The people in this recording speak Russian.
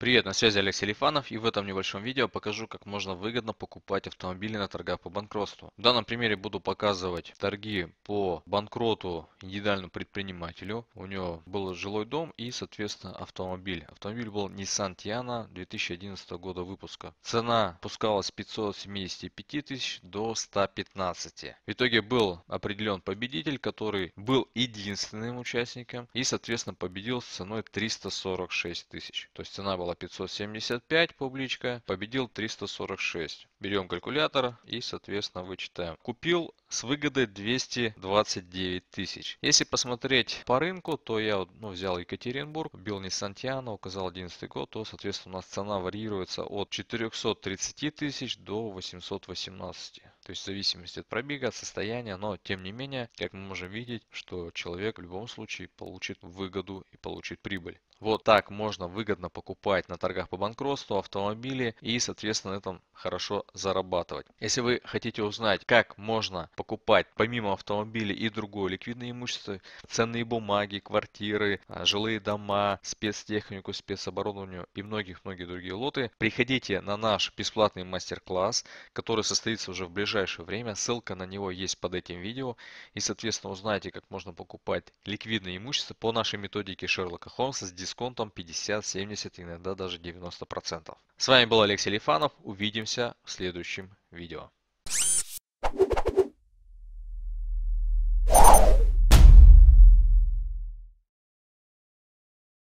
Привет, на связи Алексей Лифанов и в этом небольшом видео покажу, как можно выгодно покупать автомобили на торгах по банкротству. В данном примере буду показывать торги по банкроту индивидуальному предпринимателю. У него был жилой дом и, соответственно, автомобиль. Автомобиль был Nissan Tiana 2011 года выпуска. Цена пускалась с 575 тысяч до 115. В итоге был определен победитель, который был единственным участником и, соответственно, победил с ценой 346 тысяч. То есть цена была канала 575 публичка, победил 346. Берем калькулятор и соответственно вычитаем. Купил с выгодой 229 тысяч. Если посмотреть по рынку, то я ну, взял Екатеринбург, бил не Сантьяно, указал 11 год, то соответственно у нас цена варьируется от 430 тысяч до 818. То есть в зависимости от пробега, от состояния, но тем не менее, как мы можем видеть, что человек в любом случае получит выгоду и получит прибыль. Вот так можно выгодно покупать на торгах по банкротству автомобили и, соответственно, на этом хорошо зарабатывать. Если вы хотите узнать, как можно покупать помимо автомобилей и другое ликвидное имущество, ценные бумаги, квартиры, а, жилые дома, спецтехнику, спецоборудование и многих-многих другие лоты, приходите на наш бесплатный мастер-класс, который состоится уже в ближайшее время. Ссылка на него есть под этим видео. И, соответственно, узнаете, как можно покупать ликвидное имущество по нашей методике Шерлока Холмса с дисконтом 50, 70, иногда даже 90%. С вами был Алексей Лифанов. Увидимся в следующем видео.